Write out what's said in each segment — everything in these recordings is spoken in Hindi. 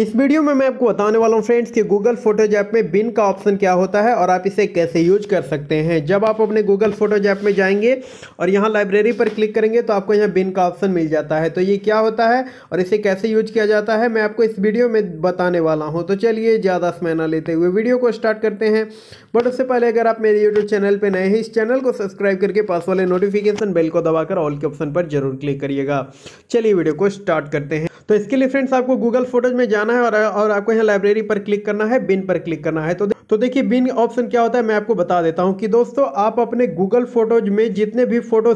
इस वीडियो में मैं आपको बताने वाला हूँ फ्रेंड्स कि गूगल फोटोज ऐप में बिन का ऑप्शन क्या होता है और आप इसे कैसे यूज कर सकते हैं जब आप अपने गूगल फोटोज ऐप में जाएंगे और यहाँ लाइब्रेरी पर क्लिक करेंगे तो आपको यहाँ बिन का ऑप्शन मिल जाता है तो ये क्या होता है और इसे कैसे यूज किया जाता है मैं आपको इस वीडियो में बताने वाला हूँ तो चलिए ज़्यादा समय ना लेते हुए वीडियो को स्टार्ट करते हैं बट उससे पहले अगर आप मेरे यूट्यूब चैनल पर नए हैं इस चैनल को सब्सक्राइब करके पास वाले नोटिफिकेशन बेल को दबाकर ऑल के ऑप्शन पर जरूर क्लिक करिएगा चलिए वीडियो को स्टार्ट करते हैं तो इसके लिए फ्रेंड्स आपको गूगल फोटोज में जाना है और, और आपको यहाँ लाइब्रेरी पर क्लिक करना है बिन पर क्लिक करना है तो तो देखिए बिन ऑप्शन क्या होता है मैं आपको बता देता हूँ कि दोस्तों आप अपने गूगल फोटोज में जितने भी फोटो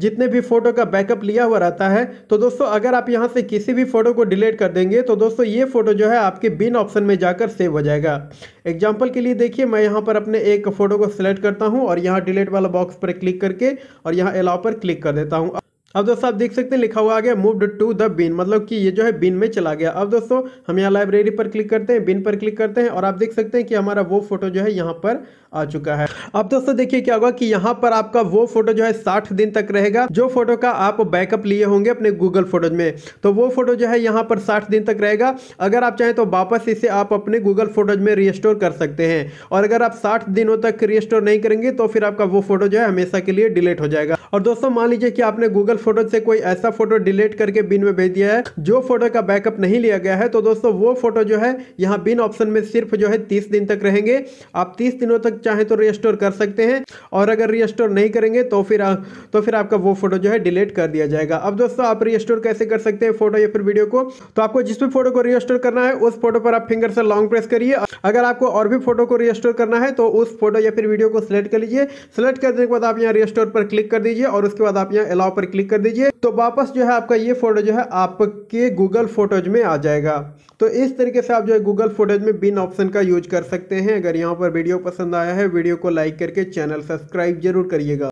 जितने भी फोटो का बैकअप लिया हुआ रहता है तो दोस्तों अगर आप यहाँ से किसी भी फोटो को डिलीट कर देंगे तो दोस्तों ये फोटो जो है आपके बिन ऑप्शन में जाकर सेव हो जाएगा एग्जाम्पल के लिए देखिए मैं यहाँ पर अपने एक फोटो को सिलेक्ट करता हूँ और यहाँ डिलीट वाला बॉक्स पर क्लिक करके और यहाँ एलाव पर क्लिक कर देता हूँ अब दोस्तों आप देख सकते हैं लिखा हुआ आ गया मूव टू द बिन मतलब कि ये जो है बिन में चला गया अब दोस्तों हम यहाँ लाइब्रेरी पर क्लिक करते हैं बिन पर क्लिक करते हैं और आप देख सकते हैं कि हमारा वो फोटो जो है यहाँ पर आ चुका है अब दोस्तों देखिए क्या होगा कि यहाँ पर आपका वो फोटो जो है साठ दिन तक रहेगा जो फोटो का आप बैकअप लिए होंगे अपने गूगल फोटोज में तो वो फोटो जो है यहाँ पर साठ दिन तक रहेगा अगर आप चाहें तो वापस इसे आप अपने गूगल फोटोज में रिस्टोर कर सकते हैं और अगर आप साठ दिनों तक रिस्टोर नहीं करेंगे तो फिर आपका वो फोटो जो है हमेशा के लिए डिलीट हो जाएगा और दोस्तों मान लीजिए कि आपने गूगल फोटो से कोई ऐसा फोटो डिलीट करके बिन में भेज दिया है जो फोटो का बैकअप नहीं लिया गया है तो दोस्तों वो फोटो जो है यहाँ बिन ऑप्शन में सिर्फ जो है तीस दिन तक रहेंगे आप तीस दिनों तक चाहें तो रिस्टोर कर सकते हैं और अगर रिस्टोर नहीं करेंगे तो फिर तो फिर आपका वो फोटो जो है डिलीट कर दिया जाएगा अब दोस्तों आप रिस्टोर कैसे कर सकते हैं फोटो या फिर वीडियो को तो आपको जिस भी फोटो को रिस्टोर करना है उस फोटो पर आप फिंगर से लॉन्ग प्रेस करिए अगर आपको और भी फोटो को रिस्टोर करना है तो उस फोटो या फिर वीडियो को सिलेक्ट कर लीजिए सिलेक्ट करने के बाद आप यहाँ रिस्टोर पर क्लिक कर दीजिए और उसके बाद आप यहाँ अलाव पर क्लिक क्लिक कर दीजिए तो वापस जो है आपका ये फोटो जो है आपके गूगल फोटोज में आ जाएगा तो इस तरीके से आप जो है गूगल फोटोज में बिन ऑप्शन का यूज कर सकते हैं अगर यहाँ पर वीडियो पसंद आया है वीडियो को लाइक करके चैनल सब्सक्राइब जरूर करिएगा